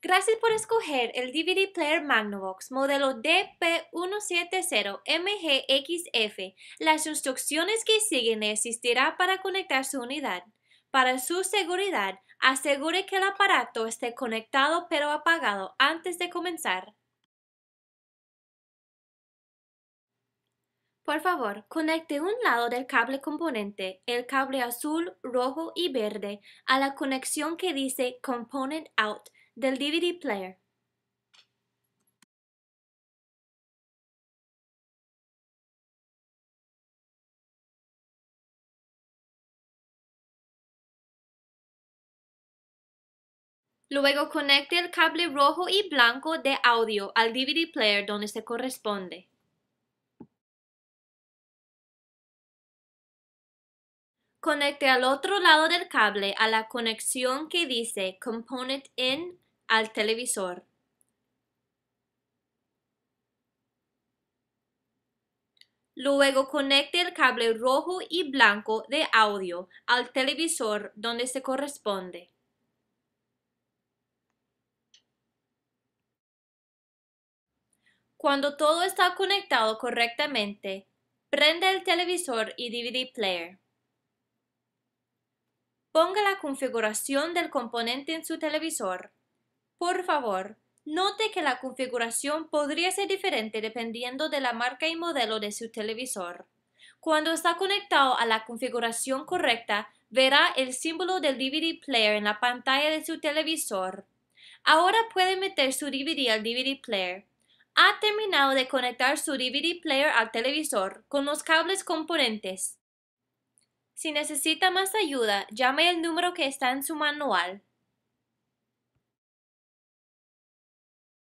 Gracias por escoger el DVD Player Magnovox modelo DP170MGXF. Las instrucciones que siguen existirán para conectar su unidad. Para su seguridad, asegure que el aparato esté conectado pero apagado antes de comenzar. Por favor, conecte un lado del cable componente, el cable azul, rojo y verde, a la conexión que dice Component Out del DVD player. Luego conecte el cable rojo y blanco de audio al DVD player donde se corresponde. Conecte al otro lado del cable a la conexión que dice Component In al televisor. Luego conecte el cable rojo y blanco de audio al televisor donde se corresponde. Cuando todo está conectado correctamente, prenda el televisor y DVD player. Ponga la configuración del componente en su televisor por favor, note que la configuración podría ser diferente dependiendo de la marca y modelo de su televisor. Cuando está conectado a la configuración correcta, verá el símbolo del DVD player en la pantalla de su televisor. Ahora puede meter su DVD al DVD player. Ha terminado de conectar su DVD player al televisor con los cables componentes. Si necesita más ayuda, llame el número que está en su manual.